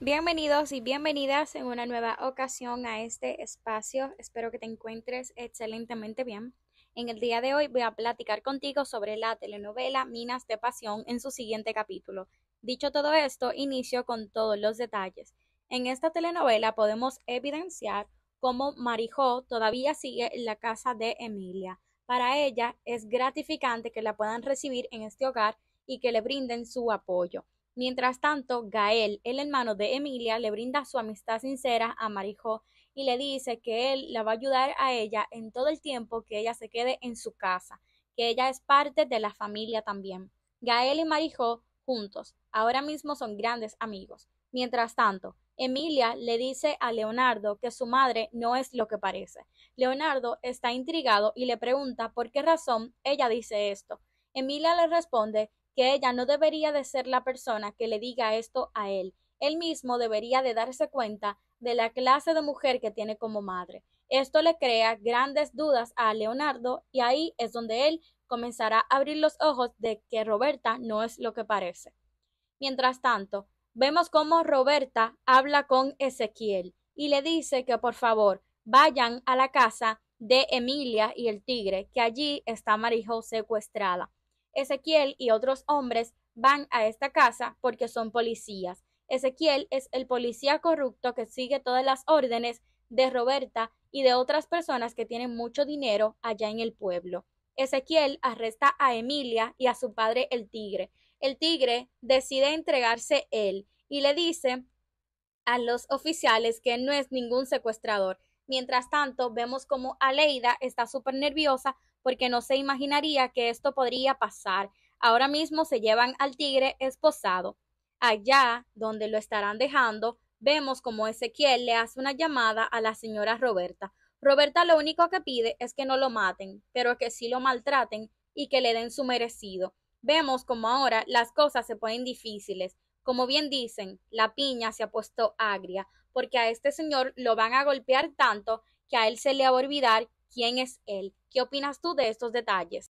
Bienvenidos y bienvenidas en una nueva ocasión a este espacio. Espero que te encuentres excelentemente bien. En el día de hoy voy a platicar contigo sobre la telenovela Minas de Pasión en su siguiente capítulo. Dicho todo esto, inicio con todos los detalles. En esta telenovela podemos evidenciar cómo Marijó todavía sigue en la casa de Emilia. Para ella es gratificante que la puedan recibir en este hogar y que le brinden su apoyo. Mientras tanto, Gael, el hermano de Emilia, le brinda su amistad sincera a Marijó y le dice que él la va a ayudar a ella en todo el tiempo que ella se quede en su casa, que ella es parte de la familia también. Gael y Marijó, juntos, ahora mismo son grandes amigos. Mientras tanto, Emilia le dice a Leonardo que su madre no es lo que parece. Leonardo está intrigado y le pregunta por qué razón ella dice esto. Emilia le responde que ella no debería de ser la persona que le diga esto a él. Él mismo debería de darse cuenta de la clase de mujer que tiene como madre. Esto le crea grandes dudas a Leonardo y ahí es donde él comenzará a abrir los ojos de que Roberta no es lo que parece. Mientras tanto, vemos cómo Roberta habla con Ezequiel y le dice que por favor vayan a la casa de Emilia y el tigre, que allí está Marijo secuestrada. Ezequiel y otros hombres van a esta casa porque son policías. Ezequiel es el policía corrupto que sigue todas las órdenes de Roberta y de otras personas que tienen mucho dinero allá en el pueblo. Ezequiel arresta a Emilia y a su padre el tigre. El tigre decide entregarse él y le dice a los oficiales que no es ningún secuestrador, Mientras tanto, vemos como Aleida está súper nerviosa porque no se imaginaría que esto podría pasar. Ahora mismo se llevan al tigre esposado. Allá, donde lo estarán dejando, vemos como Ezequiel le hace una llamada a la señora Roberta. Roberta lo único que pide es que no lo maten, pero que sí lo maltraten y que le den su merecido. Vemos como ahora las cosas se ponen difíciles. Como bien dicen, la piña se ha puesto agria, porque a este señor lo van a golpear tanto que a él se le va a olvidar quién es él. ¿Qué opinas tú de estos detalles?